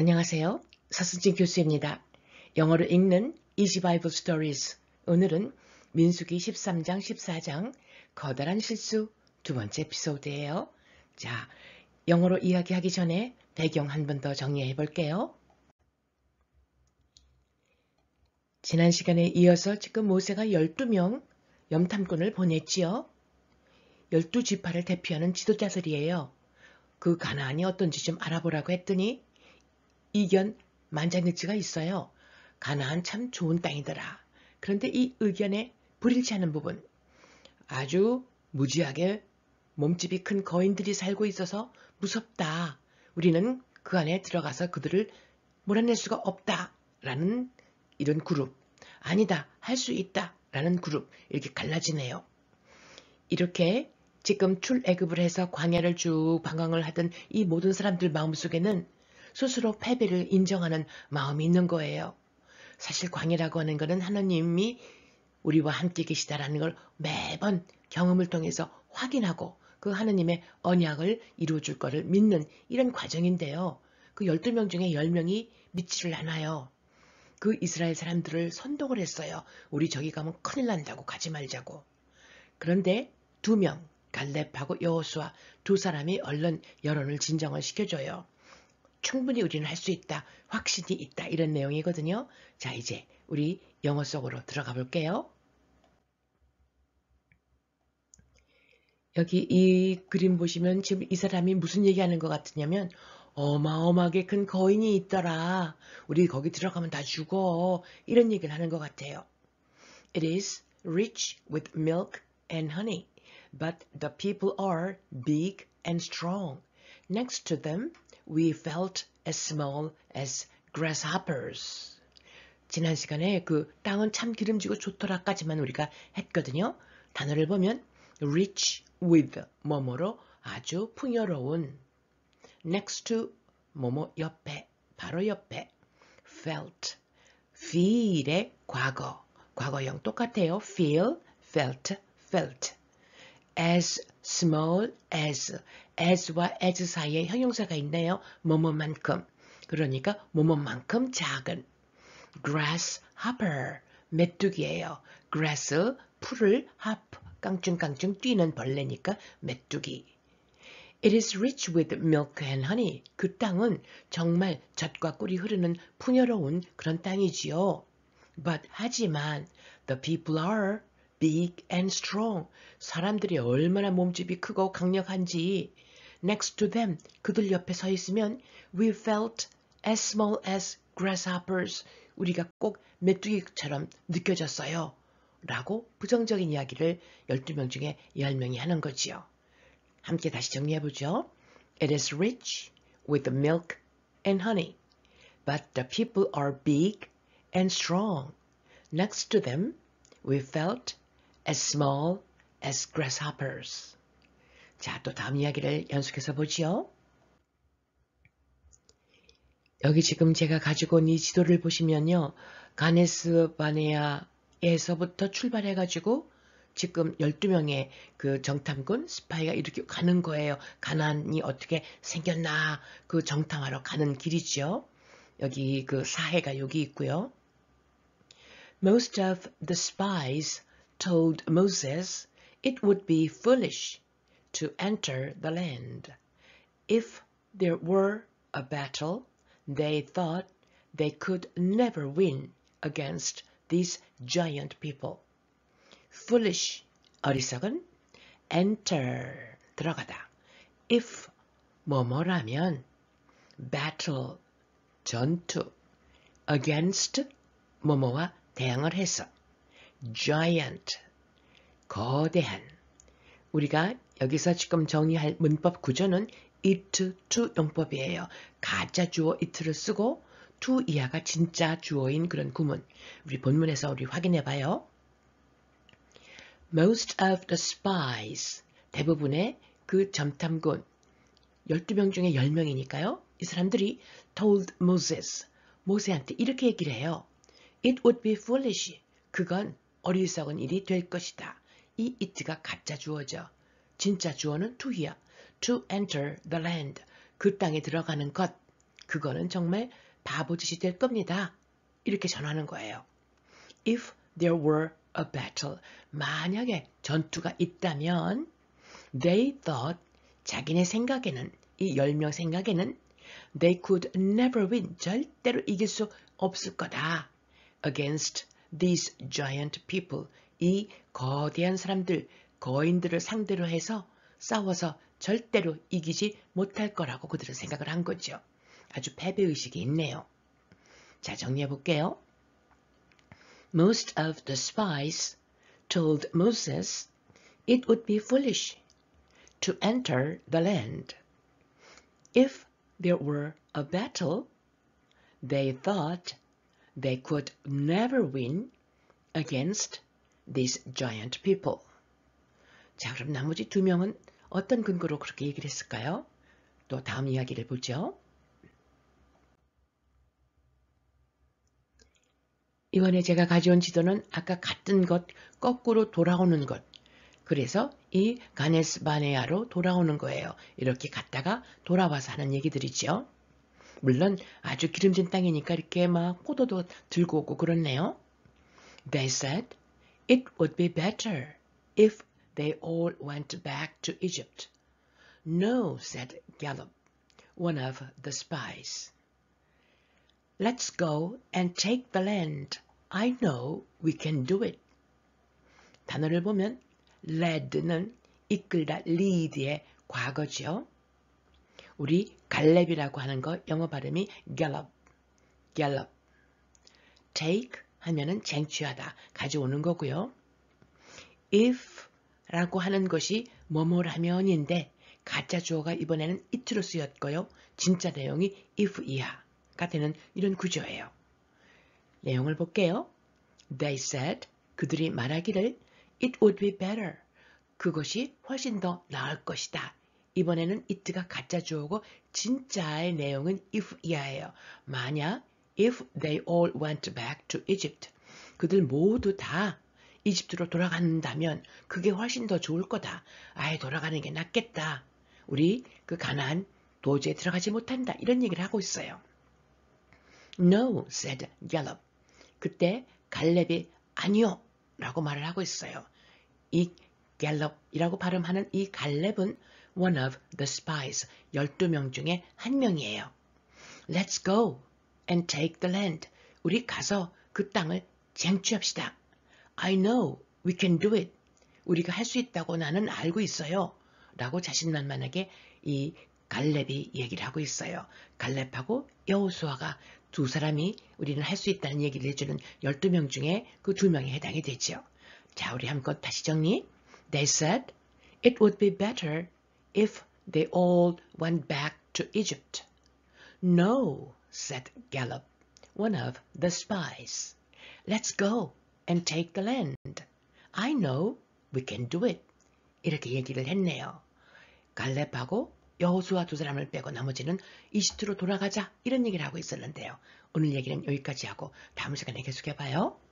안녕하세요. 사순진 교수입니다. 영어를 읽는 Easy Bible Stories 오늘은 민수기 13장 14장 커다란 실수 두 번째 에피소드예요. 자, 영어로 이야기하기 전에 배경 한 번 더 정리해 볼게요. 지난 시간에 이어서 지금 모세가 12명 염탐꾼을 보냈지요. 12지파를 대표하는 지도자들이에요. 그 가나안이 어떤지 좀 알아보라고 했더니 이견 만장일치가 있어요. 가나안 참 좋은 땅이더라. 그런데 이 의견에 불일치하는 부분 아주 무지하게 몸집이 큰 거인들이 살고 있어서 무섭다. 우리는 그 안에 들어가서 그들을 몰아낼 수가 없다. 라는 이런 그룹. 아니다. 할 수 있다. 라는 그룹. 이렇게 갈라지네요. 이렇게 지금 출애굽을 해서 광야를 쭉 방황을 하던 이 모든 사람들 마음속에는 스스로 패배를 인정하는 마음이 있는 거예요. 사실 광이라고 하는 것은 하나님이 우리와 함께 계시다라는 걸 매번 경험을 통해서 확인하고 그 하나님의 언약을 이루어줄 것을 믿는 이런 과정인데요. 그 12명 중에 10명이 믿지를 않아요. 그 이스라엘 사람들을 선동을 했어요. 우리 저기 가면 큰일 난다고 가지 말자고. 그런데 두 명, 갈렙하고 여호수아 두 사람이 얼른 여론을 진정을 시켜줘요. 충분히 우리는 할 수 있다. 확신이 있다. 이런 내용이거든요. 자, 이제 우리 영어 속으로 들어가 볼게요. 여기 이 그림 보시면 지금 이 사람이 무슨 얘기하는 것 같으냐면 어마어마하게 큰 거인이 있더라. 우리 거기 들어가면 다 죽어. 이런 얘기를 하는 것 같아요. It is rich with milk and honey, but the people are big and strong. Next to them we felt as small as grasshoppers. 지난 시간에 그 땅은 참 기름지고 좋더라까지만 우리가 했거든요. 단어를 보면 rich with 뭐뭐로 아주 풍요로운 next to 뭐뭐 옆에 바로 옆에 felt feel의 과거 과거형 똑같아요. feel, felt, felt as small as, as와 as 사이에 형용사가 있나요? 뭐뭐만큼. 그러니까 뭐뭐만큼 작은. grasshopper, 메뚜기예요. grass, 풀을 hop, 깡충깡충 뛰는 벌레니까 메뚜기. It is rich with milk and honey. 그 땅은 정말 젖과 꿀이 흐르는 풍요로운 그런 땅이지요. But 하지만 the people are big and strong. 사람들이 얼마나 몸집이 크고 강력한지. Next to them, 그들 옆에 서 있으면 we felt as small as grasshoppers. 우리가 꼭 메뚜기처럼 느껴졌어요. 라고 부정적인 이야기를 12명 중에 10명이 하는 거지요. 함께 다시 정리해보죠. It is rich with milk and honey, but the people are big and strong. Next to them, we felt as small as grasshoppers. 자, 또 다음 이야기를 연속해서 보지요. 여기 지금 제가 가지고 온 이 지도를 보시면요. 가네스바네아에서부터 출발해가지고 지금 12명의 그 정탐군 스파이가 이렇게 가는 거예요. 가난이 어떻게 생겼나 그 정탐하러 가는 길이지요. 여기 그 사해가 여기 있고요. Most of the spies told Moses it would be foolish to enter the land. If there were a battle, they thought they could never win against these giant people. foolish 어리석은 enter 들어가다 if 뭐뭐라면 battle 전투 against 뭐뭐와 대항을 해서 giant, 거대한. 우리가 여기서 지금 정의할 문법 구조는 it, to 용법이에요. 가짜 주어 it를 쓰고 to 이하가 진짜 주어인 그런 구문. 우리 본문에서 우리 확인해 봐요. Most of the spies, 대부분의 그점탐군 12명 중에 10명이니까요. 이 사람들이 told Moses, 모세한테 이렇게 얘기를 해요. It would be foolish. 그건 어리석은 일이 될 것이다. 이 it가 가짜 주어죠. 진짜 주어는 to이야. to enter the land. 그 땅에 들어가는 것. 그거는 정말 바보짓이 될 겁니다. 이렇게 전하는 거예요. If there were a battle. 만약에 전투가 있다면 they thought 자기네 생각에는 이 10명 생각에는 they could never win 절대로 이길 수 없을 거다. against these giant people, 이 거대한 사람들, 거인들을 상대로 해서 싸워서 절대로 이기지 못할 거라고 그들은 생각을 한 거죠. 아주 패배의식이 있네요. 자, 정리해 볼게요. Most of the spies told Moses it would be foolish to enter the land. If there were a battle, they thought they could never win against these giant people. 자, 그럼 나머지 두 명은 어떤 근거로 그렇게 얘기를 했을까요? 또 다음 이야기를 보죠. 이번에 제가 가져온 지도는 아까 같은 것, 거꾸로 돌아오는 것. 그래서 이 가네스 바네아로 돌아오는 거예요. 이렇게 갔다가 돌아와서 하는 얘기들이죠. 물론 아주 기름진 땅이니까 이렇게 막 포도도 들고 오고 그렇네요. They said it would be better if they all went back to Egypt. No, said Gallop, one of the spies. Let's go and take the land. I know we can do it. 단어를 보면 lead는 이끌다 lead의 과거지요. 우리 갈렙이라고 하는 거 영어 발음이 gallop, gallop. take 하면은 쟁취하다, 가져오는 거고요. if라고 하는 것이 뭐뭐라면인데 가짜 주어가 이번에는 it로 쓰였고요. 진짜 내용이 if 이하가 되는 이런 구조예요. 내용을 볼게요. They said, 그들이 말하기를, it would be better. 그것이 훨씬 더 나을 것이다. 이번에는 it가 가짜 주어고 진짜의 내용은 if 이하예요. 만약 if they all went back to Egypt 그들 모두 다 이집트로 돌아간다면 그게 훨씬 더 좋을 거다. 아예 돌아가는 게 낫겠다. 우리 그 가난 도저히 들어가지 못한다. 이런 얘기를 하고 있어요. No, said Gallup. 그때 갈렙이 아니요 라고 말을 하고 있어요. 이 갤럽이라고 발음하는 이 갈렙은 one of the spies, 12명 중에 한 명이에요. Let's go and take the land. 우리 가서 그 땅을 쟁취합시다. I know we can do it. 우리가 할 수 있다고 나는 알고 있어요. 라고 자신만만하게 이 갈렙이 얘기를 하고 있어요. 갈렙하고 여호수아가 두 사람이 우리는 할 수 있다는 얘기를 해주는 12명 중에 그 두 명이 해당이 되지요. 자, 우리 한번 다시 정리. They said it would be better if they all went back to Egypt. No, said Gallop, one of the spies. Let's go and take the land. I know we can do it. 이렇게 얘기를 했네요. 갈렙하고 여호수아 두 사람을 빼고 나머지는 이집트로 돌아가자 이런 얘기를 하고 있었는데요. 오늘 얘기는 여기까지 하고 다음 시간에 계속해봐요.